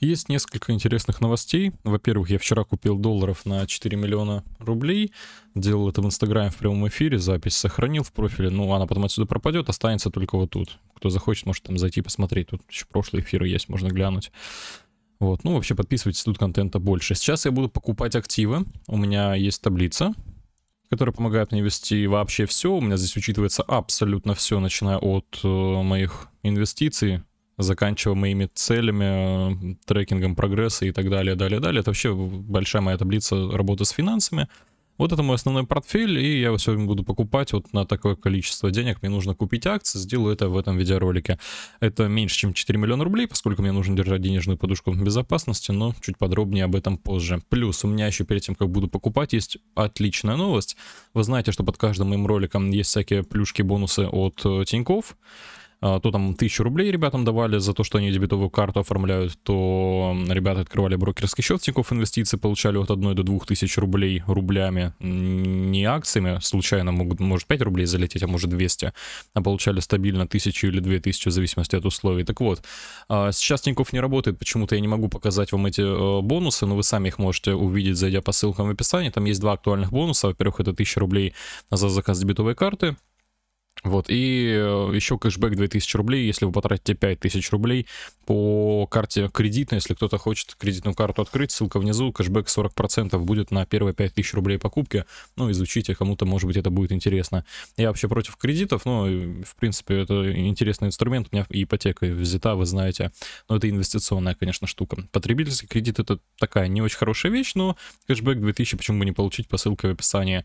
Есть несколько интересных новостей. Во-первых, я вчера купил долларов на 4 миллиона рублей. Делал это в Инстаграме в прямом эфире, запись сохранил в профиле. Ну, она потом отсюда пропадет, останется только вот тут. Кто захочет, может там зайти посмотреть. Тут еще прошлые эфиры есть, можно глянуть. Вот, ну вообще подписывайтесь, тут контента больше. Сейчас я буду покупать активы. У меня есть таблица, которая помогает мне вести вообще все. У меня здесь учитывается абсолютно все, начиная от э, моих инвестиций, моими целями, э, трекингом прогресса и так далее, далее, далее. Это вообще большая моя таблица работы с финансами. Вот это мой основной портфель, и я его сегодня буду покупать вот на такое количество денег. Мне нужно купить акции, сделаю это в этом видеоролике. Это меньше, чем 4 миллиона рублей, поскольку мне нужно держать денежную подушку безопасности, но чуть подробнее об этом позже. Плюс у меня еще перед тем, как буду покупать, есть отличная новость. Вы знаете, что под каждым моим роликом есть всякие плюшки, бонусы от э, Тинькофф. А, то там тысячу рублей ребятам давали за то, что они дебетовую карту оформляют, то ребята открывали брокерский счет Тинькофф Инвестиции, получали от 1 до 2 тысяч рублей рублями, не акциями, случайно могут, может 5 рублей залететь, а может 200, а получали стабильно тысячу или 2000 в зависимости от условий. Так вот, а, сейчас Тинькофф не работает, почему-то я не могу показать вам эти э, бонусы, но вы сами их можете увидеть, зайдя по ссылкам в описании. Там есть два актуальных бонуса. Во-первых, это 1000 рублей за заказ дебетовой карты, вот, и э, еще кэшбэк 2000 рублей, если вы потратите 5000 рублей по карте кредитной, если кто-то хочет кредитную карту открыть, ссылка внизу, кэшбэк 40% будет на первые 5000 рублей покупки, ну, изучите, кому-то, может быть, это будет интересно. Я вообще против кредитов, но, э, в принципе, это интересный инструмент, у меня ипотека взята, вы знаете, но это инвестиционная, конечно, штука. Потребительский кредит — это такая не очень хорошая вещь, но кэшбэк 2000 почему бы не получить по ссылке в описании.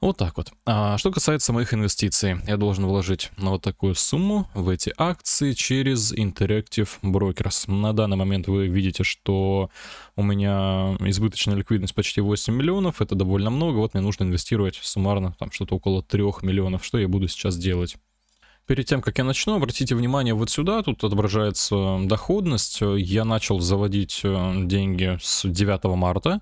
Вот так вот. А что касается моих инвестиций, я должен должен вложить вот такую сумму в эти акции через Interactive Brokers. На данный момент вы видите, что у меня избыточная ликвидность почти 8 миллионов, это довольно много, вот мне нужно инвестировать суммарно там что-то около 3 миллионов, что я буду сейчас делать. Перед тем, как я начну, обратите внимание вот сюда, тут отображается доходность. Я начал заводить э, деньги с 9 марта,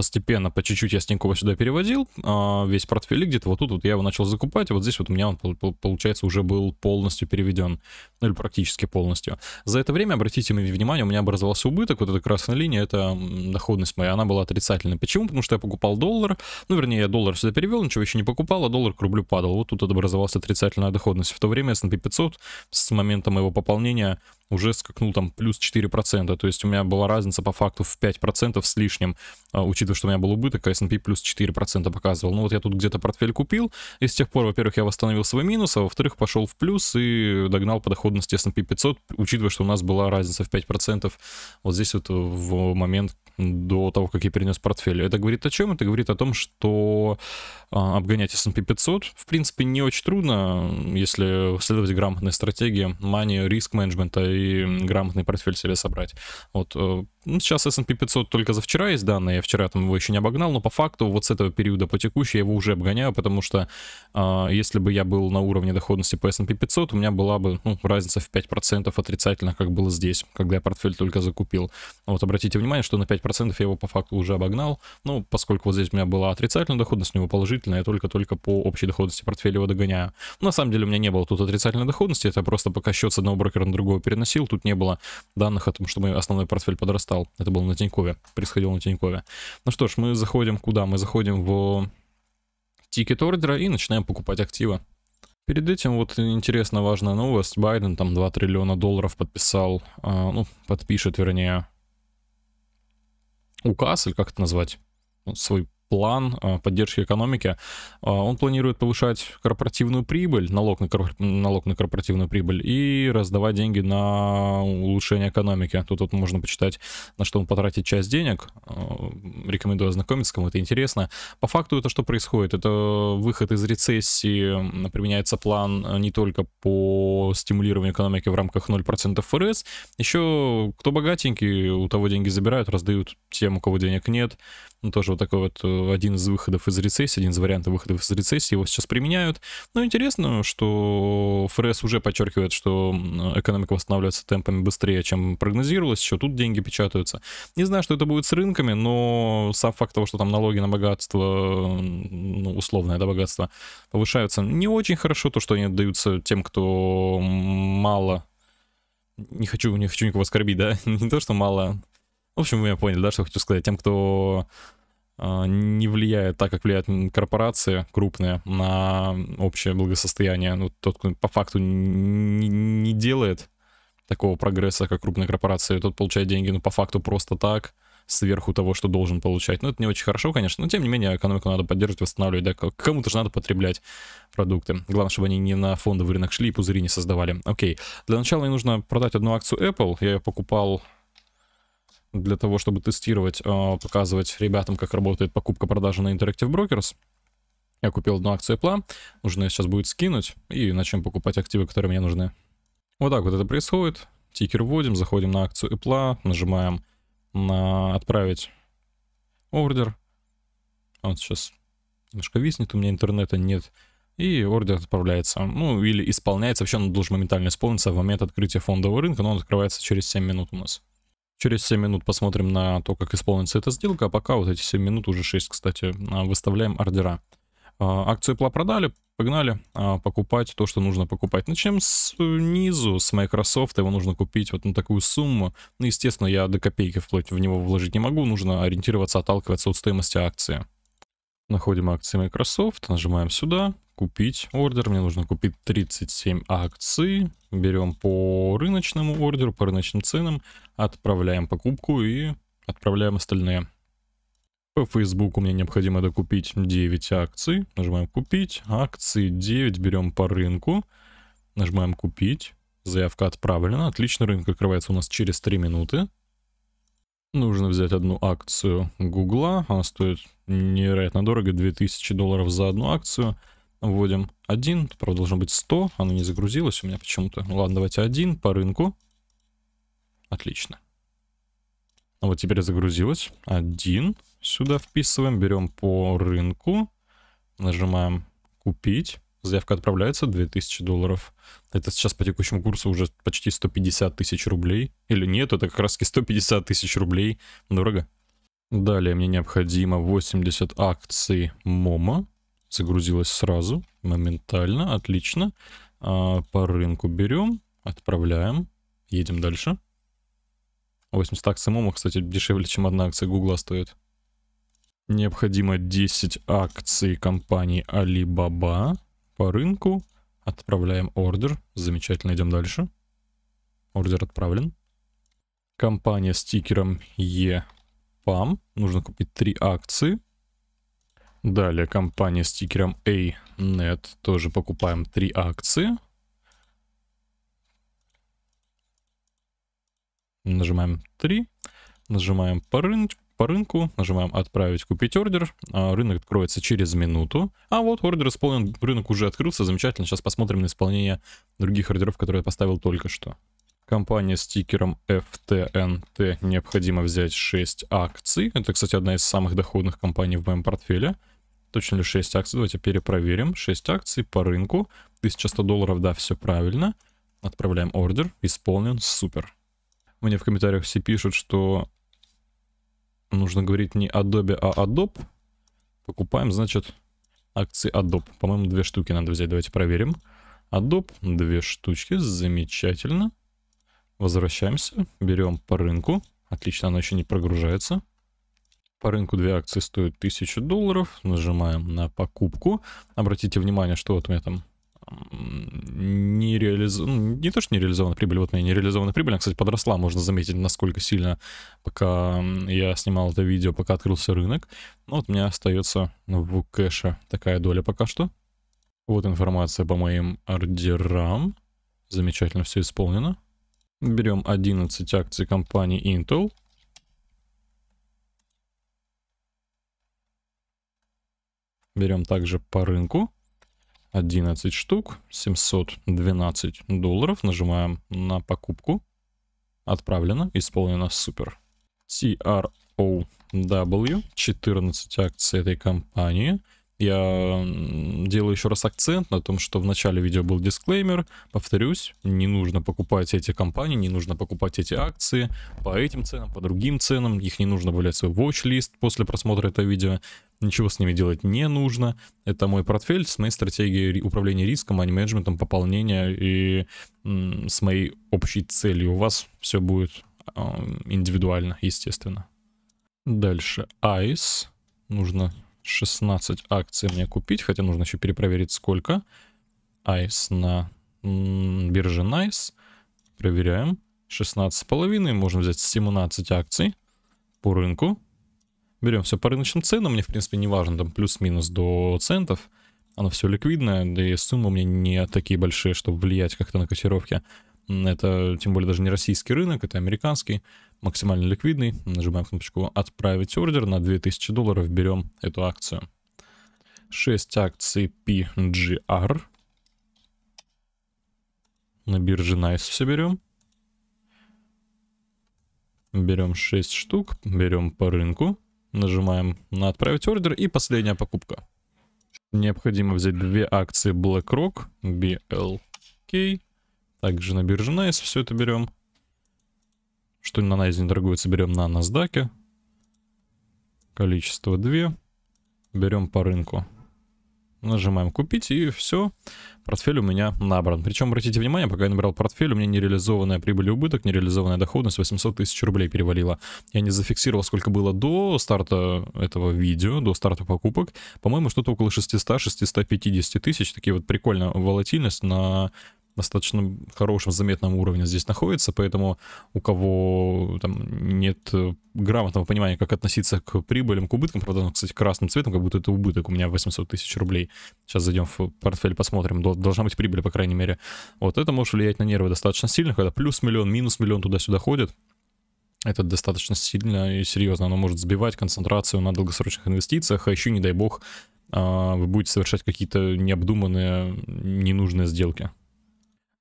постепенно, по чуть-чуть я с Тинькова сюда переводил, а, весь портфель где-то вот тут вот я его начал закупать, и вот здесь вот у меня он, получается, уже был полностью переведен, ну или практически полностью. За это время, обратите внимание, у меня образовался убыток, вот эта красная линия, это доходность моя, она была отрицательной. Почему? Потому что я покупал доллар, ну вернее, я доллар сюда перевел, ничего еще не покупал, а доллар к рублю падал. Вот тут образовалась отрицательная доходность. В то время S&P 500 с момента моего пополнения уже скакнул там плюс 4%. То есть у меня была разница по факту в 5% с лишним, а, учитывая, что у меня был убыток, а S&P плюс 4% показывал. Ну вот я тут где-то портфель купил, и с тех пор, во-первых, я восстановил свой минус, а во-вторых, пошел в плюс и догнал по доходности S&P 500, учитывая, что у нас была разница в 5%. Вот здесь вот в момент до того, как я перенес портфель. Это говорит о чем? Это говорит о том, что а, обгонять S&P 500, в принципе, не очень трудно, если следовать грамотной стратегии money, риск менеджмента и грамотный портфель себе собрать. Вот э, ну, сейчас S&P 500 только за вчера есть данные, я вчера там его еще не обогнал, но по факту вот с этого периода по текущей я его уже обгоняю, потому что а, если бы я был на уровне доходности по S&P 500, у меня была бы ну, разница в 5% отрицательно, как было здесь, когда я портфель только закупил. Вот обратите внимание, что на 5% процентов я его по факту уже обогнал. Ну, поскольку вот здесь у меня была отрицательная доходность, у него положительная, я только-только по общей доходности портфеля его догоняю. Ну, на самом деле у меня не было тут отрицательной доходности, это просто пока счет с одного брокера на другого переносил, тут не было данных о том, что мой основной портфель подрастал. Это было на Тинькове, происходило на Тинькове. Ну что ж, мы заходим куда? Мы заходим в тикет ордера и начинаем покупать активы. Перед этим вот интересная важная новость. Байден там 2 триллиона долларов подписал, а, ну, подпишет, вернее, указ, или как это назвать, ну, свой план э, поддержки экономики, э, он планирует повышать корпоративную прибыль, налог на, корпор... налог на корпоративную прибыль и раздавать деньги на улучшение экономики. Тут вот можно почитать, на что он потратит часть денег. Э, рекомендую ознакомиться, кому это интересно. По факту это что происходит? Это выход из рецессии, применяется план не только по стимулированию экономики в рамках 0% ФРС, еще кто богатенький, у того деньги забирают, раздают тем, у кого денег нет. Ну, тоже вот такой вот э, один из выходов из рецессии, один из вариантов выхода из рецессии, его сейчас применяют. Но интересно, что ФРС уже подчеркивает, что экономика восстанавливается темпами быстрее, чем прогнозировалось, еще тут деньги печатаются. Не знаю, что это будет с рынками, но сам факт того, что там налоги на богатство, ну, условное да, богатство, повышаются не очень хорошо, то, что они даются тем, кто мало не хочу, не хочу никого оскорбить, да, не то, что мало в общем, вы меня поняли, да, что я хочу сказать. Тем, кто а, не влияет так, как влияют корпорации крупные на общее благосостояние. Ну, тот, кто по факту не, не делает такого прогресса, как крупные корпорации, тот получает деньги, ну, по факту просто так, сверху того, что должен получать. Ну, это не очень хорошо, конечно, но тем не менее экономику надо поддерживать, восстанавливать, да, кому-то же надо потреблять продукты. Главное, чтобы они не на фондовый рынок шли и пузыри не создавали. Окей, для начала мне нужно продать одну акцию Apple, я ее покупал для того, чтобы тестировать, а, показывать ребятам, как работает покупка-продажа на Interactive Brokers. Я купил одну акцию Apple, нужно сейчас будет скинуть, и начнем покупать активы, которые мне нужны. Вот так вот это происходит. Тикер вводим, заходим на акцию Apple, нажимаем на «Отправить ордер». Он сейчас немножко виснет, у меня интернета нет. И ордер отправляется, ну или исполняется, вообще он должен моментально исполниться в момент открытия фондового рынка, но он открывается через 7 минут у нас. Через 7 минут посмотрим на то, как исполнится эта сделка, а пока вот эти 7 минут, уже 6, кстати, а, выставляем ордера. А, акцию Пла продали, погнали а, покупать то, что нужно покупать. Начнем снизу, с Microsoft, его нужно купить вот на такую сумму. Ну, естественно, я до копейки вплоть в него вложить не могу, нужно ориентироваться, отталкиваться от стоимости акции. Находим акции Microsoft, нажимаем сюда, купить ордер. Мне нужно купить 37 акций. Берем по рыночному ордеру, по рыночным ценам. Отправляем покупку и отправляем остальные. По Фейсбуку мне необходимо докупить 9 акций. Нажимаем «Купить». Акции 9 берем по рынку. Нажимаем «Купить». Заявка отправлена. Отлично, рынок открывается у нас через 3 минуты. Нужно взять одну акцию Гугла. Она стоит невероятно дорого, 2000 долларов за одну акцию. Вводим 1, правда должно быть 100, оно не загрузилось у меня почему-то. Ладно, давайте 1 по рынку. Отлично. Ну вот теперь загрузилось. 1 сюда вписываем, берем по рынку, нажимаем купить. Заявка отправляется 2000 долларов. Это сейчас по текущему курсу уже почти 150 тысяч рублей. Или нет, это как раз таки 150 тысяч рублей. Дорого. Далее мне необходимо 80 акций МОМА загрузилась сразу, моментально, отлично. А, по рынку берем, отправляем, едем дальше. 80 акций Мома, кстати, дешевле, чем одна акция Гугла стоит. Необходимо 10 акций компании Alibaba по рынку. Отправляем ордер. Замечательно, идем дальше. Ордер отправлен. Компания с стикером EPAM. Нужно купить 3 акции. Далее компания с тикером ANET. Тоже покупаем три акции. Нажимаем 3. Нажимаем по, рынку, по рынку. Нажимаем отправить купить ордер. А, рынок откроется через минуту. А вот ордер исполнен. Рынок уже открылся. Замечательно. Сейчас посмотрим на исполнение других ордеров, которые я поставил только что. Компания с тикером FTNT необходимо взять 6 акций. Это, кстати, одна из самых доходных компаний в моем портфеле. Точно ли 6 акций? Давайте перепроверим. 6 акций по рынку. 1100 долларов, да, все правильно. Отправляем ордер. Исполнен. Супер. Мне в комментариях все пишут, что нужно говорить не Adobe, а Adobe. Покупаем, значит, акции Adobe. По-моему, две штуки надо взять. Давайте проверим. Adobe, две штучки. Замечательно. Возвращаемся. Берем по рынку. Отлично, она еще не прогружается. По рынку две акции стоят 1000 долларов. Нажимаем на покупку. Обратите внимание, что вот у меня там не реализована, ну, не то, что не реализована прибыль, вот у меня не реализована прибыль, она, кстати, подросла, можно заметить, насколько сильно, пока я снимал это видео, пока открылся рынок. Но ну, вот у меня остается в кэше такая доля пока что. Вот информация по моим ордерам. Замечательно все исполнено. Берем 11 акций компании Intel. Берем также по рынку. 11 штук, 712 долларов. Нажимаем на покупку. Отправлено, исполнено, супер. TROW, 14 акций этой компании. Я делаю еще раз акцент на том, что в начале видео был дисклеймер. Повторюсь, не нужно покупать эти компании, не нужно покупать эти акции по этим ценам, по другим ценам. Их не нужно добавлять в свой watch-лист после просмотра этого видео ничего с ними делать не нужно. Это мой портфель с моей стратегией управления риском, а не менеджментом пополнения и с моей общей целью. У вас все будет а, индивидуально, естественно. Дальше ICE. Нужно 16 акций мне купить, хотя нужно еще перепроверить сколько. ICE на бирже NICE. Проверяем. 16,5. Можно взять 17 акций по рынку. Берем все по рыночным ценам, мне в принципе не важно, там плюс-минус до центов. Оно все ликвидное, да и суммы у меня не такие большие, чтобы влиять как-то на котировки. Это тем более даже не российский рынок, это американский, максимально ликвидный. Нажимаем кнопочку «Отправить ордер» на 2000 долларов, берем эту акцию. 6 акций PGR. На бирже Nice все берем. Берем 6 штук, берем по рынку. Нажимаем на «Отправить ордер» и последняя покупка. Необходимо взять две акции BlackRock, BLK. Также на бирже Nice все это берем. Что на Nice не торгуется, берем на NASDAQ. Количество 2. Берем по рынку. Нажимаем купить и все, портфель у меня набран. Причем, обратите внимание, пока я набирал портфель, у меня нереализованная прибыль и убыток, нереализованная доходность 800 тысяч рублей перевалила. Я не зафиксировал, сколько было до старта этого видео, до старта покупок. По-моему, что-то около 600-650 тысяч, такие вот прикольно волатильность на достаточно хорошем заметном уровне здесь находится, поэтому у кого там нет э, грамотного понимания, как относиться к прибылям, к убыткам, правда, он, кстати, красным цветом, как будто это убыток, у меня 800 тысяч рублей, сейчас зайдем в портфель, посмотрим, должна быть прибыль, по крайней мере, вот это может влиять на нервы достаточно сильно, когда плюс миллион, минус миллион туда-сюда ходит, это достаточно сильно и серьезно, оно может сбивать концентрацию на долгосрочных инвестициях, а еще, не дай бог, а, вы будете совершать какие-то необдуманные, ненужные сделки.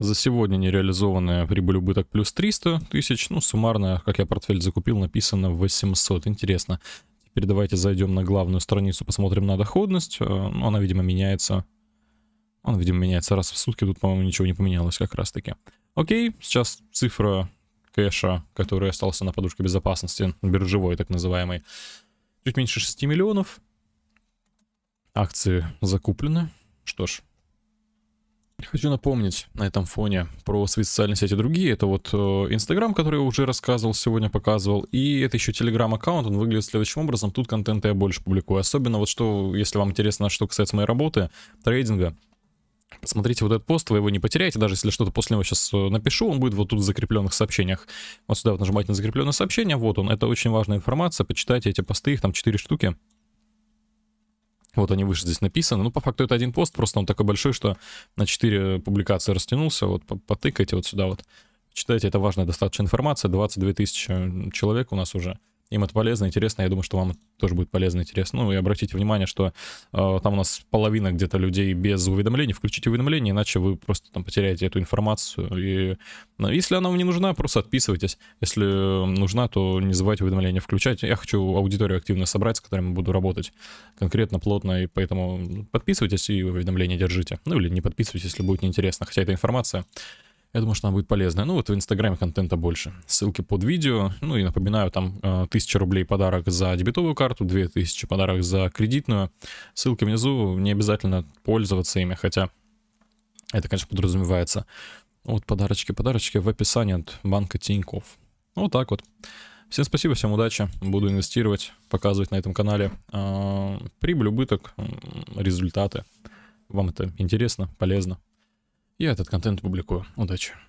За сегодня нереализованная прибыль убыток плюс 300 тысяч. Ну, суммарно, как я портфель закупил, написано 800. Интересно. Теперь давайте зайдем на главную страницу, посмотрим на доходность. Э, ну, она, видимо, меняется. Он, видимо, меняется раз в сутки. Тут, по-моему, ничего не поменялось как раз-таки. Окей, сейчас цифра кэша, который остался на подушке безопасности, биржевой так называемый, чуть меньше 6 миллионов. Акции закуплены. Что ж, Хочу напомнить на этом фоне про свои социальные сети другие. Это вот э, Инстаграм, который я уже рассказывал, сегодня показывал. И это еще Телеграм-аккаунт. Он выглядит следующим образом. Тут контента я больше публикую. Особенно вот что, если вам интересно, что касается моей работы, трейдинга. Посмотрите вот этот пост, вы его не потеряете, даже если что-то после него сейчас э, напишу, он будет вот тут в закрепленных сообщениях. Вот сюда вот нажимайте на закрепленное сообщение, вот он, это очень важная информация, почитайте эти посты, их там 4 штуки. Вот они выше здесь написаны. Ну, по факту это один пост, просто он такой большой, что на 4 публикации растянулся. Вот потыкайте вот сюда вот. Читайте, это важная достаточно информация. 22 тысячи человек у нас уже. Им это полезно, интересно. Я думаю, что вам тоже будет полезно, интересно. Ну и обратите внимание, что э, там у нас половина где-то людей без уведомлений. Включите уведомления, иначе вы просто там потеряете эту информацию. И ну, если она вам не нужна, просто отписывайтесь. Если э, нужна, то не забывайте уведомления включать. Я хочу аудиторию активно собрать, с которой буду работать конкретно, плотно, и поэтому подписывайтесь и уведомления держите. Ну или не подписывайтесь, если будет неинтересно, хотя эта информация я думаю, что она будет полезная. Ну, вот в Инстаграме контента больше. Ссылки под видео. Ну и напоминаю, там 1000 э, рублей подарок за дебетовую карту, 2000 подарок за кредитную. Ссылки внизу, не обязательно пользоваться ими, хотя это, конечно, подразумевается. Вот подарочки, подарочки в описании от банка Тиньков. Вот так вот. Всем спасибо, всем удачи. Буду инвестировать, показывать на этом канале э, прибыль, убыток, результаты. Вам это интересно, полезно. Я этот контент публикую. Удачи.